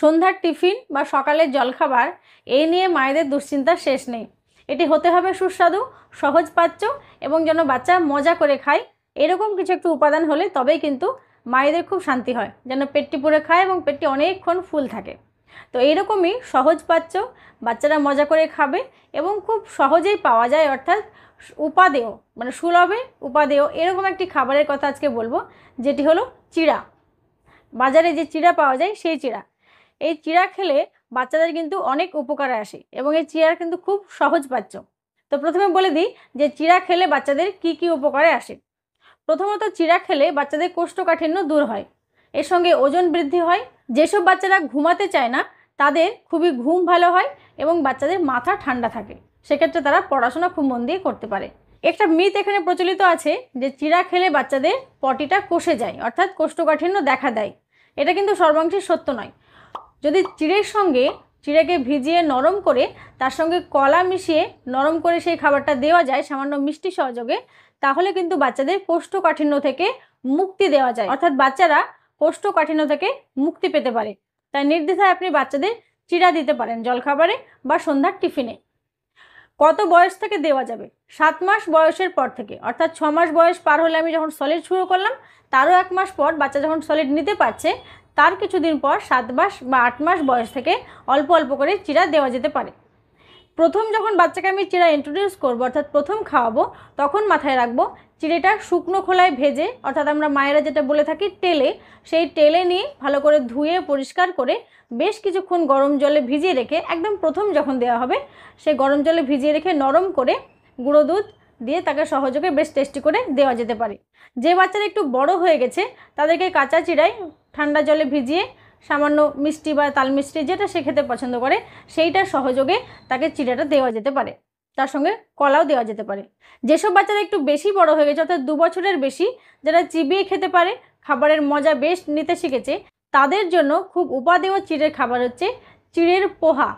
সন্ধ্যার টিফিন বা সকালের জলখাবার এই নিয়ে মায়েদের দুশ্চিন্তা শেষ নেই এটি হতে হবে সুস্বাদু সহজ পাচ্য এবং যেন বাচ্চা মজা করে খায় এরকম কিছু একটু উপাদান হলে তবেই কিন্তু মায়েদের খুব শান্তি হয় যেন পেটটি পুরে খায় এবং পেটটি অনেকক্ষণ ফুল থাকে তো এইরকমই সহজ পাচ্য বাচ্চারা মজা করে খাবে এবং খুব সহজেই পাওয়া যায় অর্থাৎ উপাদেয় মানে সুলভে উপাদেয় এরকম একটি খাবারের কথা আজকে বলবো যেটি হলো চিড়া বাজারে যে চিড়া পাওয়া যায় সেই চিড়া এই চিড়া খেলে বাচ্চাদের কিন্তু অনেক উপকারে আসে এবং এই চিড়া কিন্তু খুব সহজ পাচ্য তো প্রথমে বলে দিই যে চিড়া খেলে বাচ্চাদের কি কি উপকারে আসে প্রথমত চিড়া খেলে বাচ্চাদের কোষ্ঠকাঠিন্য দূর হয় এর সঙ্গে ওজন বৃদ্ধি হয় যেসব বাচ্চারা ঘুমাতে চায় না তাদের খুবই ঘুম ভালো হয় এবং বাচ্চাদের মাথা ঠান্ডা থাকে সেক্ষেত্রে তারা পড়াশোনা খুব মন দিয়ে করতে পারে একটা মিথ এখানে প্রচলিত আছে যে চিড়া খেলে বাচ্চাদের পটিটা কষে যায় অর্থাৎ কোষ্ঠকাঠিন্য দেখা দেয় এটা কিন্তু সর্বাংশে সত্য নয় যদি চিড়ের সঙ্গে চিড়াকে ভিজিয়ে নরম করে তার সঙ্গে কলা মিশিয়ে নরম করে সেই খাবারটা দেওয়া যায় সামান্য মিষ্টি সহযোগে তাহলে কিন্তু বাচ্চাদের কোষ্ঠকাঠিন্য থেকে মুক্তি দেওয়া যায় অর্থাৎ বাচ্চারা কোষ্ঠকাঠিন্য থেকে মুক্তি পেতে পারে তাই নির্দেশায় আপনি বাচ্চাদের চিড়া দিতে পারেন জলখাবারে বা সন্ধ্যার টিফিনে কত বয়স থেকে দেওয়া যাবে সাত মাস বয়সের পর থেকে অর্থাৎ ছ মাস বয়স পার হলে আমি যখন সলিড শুরু করলাম তারও এক মাস পর বাচ্চা যখন সলিড নিতে পারছে তার কিছুদিন পর সাত মাস বা আট মাস বয়স থেকে অল্প অল্প করে চিরা দেওয়া যেতে পারে প্রথম যখন বাচ্চাকে আমি চিরা ইন্ট্রোডিউস করবো অর্থাৎ প্রথম খাওয়াবো তখন মাথায় রাখবো চিড়েটা শুকনো খোলায় ভেজে অর্থাৎ আমরা মায়েরা যেটা বলে থাকি টেলে সেই টেলে নিয়ে ভালো করে ধুয়ে পরিষ্কার করে বেশ কিছুক্ষণ গরম জলে ভিজিয়ে রেখে একদম প্রথম যখন দেওয়া হবে সেই গরম জলে ভিজিয়ে রেখে নরম করে গুঁড়ো দুধ দিয়ে তাকে সহযোগে বেশ টেস্টি করে দেওয়া যেতে পারে যে বাচ্চারা একটু বড় হয়ে গেছে তাদেরকে কাঁচা চিড়াই ঠান্ডা জলে ভিজিয়ে সামান্য মিষ্টি বা তাল মিষ্টি যেটা সে খেতে পছন্দ করে সেইটা সহযোগে তাকে চিড়াটা দেওয়া যেতে পারে তার সঙ্গে কলাও দেওয়া যেতে পারে যেসব বাচ্চারা একটু বেশি বড় হয়ে গেছে অর্থাৎ দু বছরের বেশি যারা চিবিয়ে খেতে পারে খাবারের মজা বেশ নিতে শিখেছে তাদের জন্য খুব উপাদেয় চিড়ের খাবার হচ্ছে চিড়ের পোহা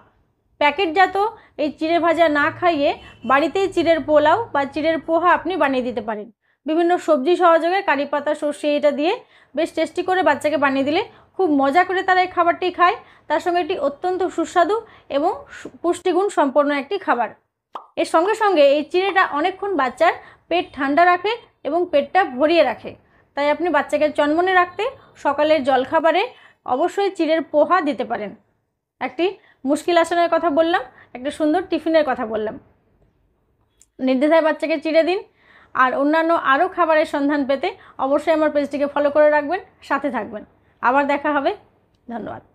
প্যাকেটজাত এই চিড়ে ভাজা না খাইয়ে বাড়িতেই চিড়ের পোলাও বা চিড়ের পোহা আপনি বানিয়ে দিতে পারেন বিভিন্ন সবজি সহযোগে কারি পাতা সর্ষে এটা দিয়ে বেশ টেস্টি করে বাচ্চাকে বানিয়ে দিলে খুব মজা করে তারা এই খাবারটি খায় তার সঙ্গে এটি অত্যন্ত সুস্বাদু এবং পুষ্টিগুণ সম্পন্ন একটি খাবার এর সঙ্গে সঙ্গে এই চিড়েটা অনেকক্ষণ বাচ্চার পেট ঠান্ডা রাখে এবং পেটটা ভরিয়ে রাখে তাই আপনি বাচ্চাকে চনমনে রাখতে সকালের জলখাবারে অবশ্যই চিড়ের পোহা দিতে পারেন একটি মুশকিল আসনের কথা বললাম একটা সুন্দর টিফিনের কথা বললাম নির্দ্বিধায় বাচ্চাকে চিড়ে দিন আর অন্যান্য আরও খাবারের সন্ধান পেতে অবশ্যই আমার পেজটিকে ফলো করে রাখবেন সাথে থাকবেন আবার দেখা হবে ধন্যবাদ